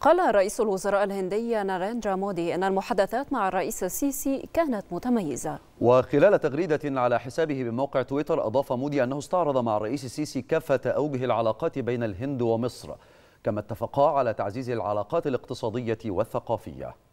قال رئيس الوزراء الهندي ناريندرا مودي أن المحادثات مع الرئيس السيسي كانت متميزة وخلال تغريدة على حسابه بموقع تويتر أضاف مودي أنه استعرض مع الرئيس السيسي كافة أوجه العلاقات بين الهند ومصر كما اتفقا على تعزيز العلاقات الاقتصادية والثقافية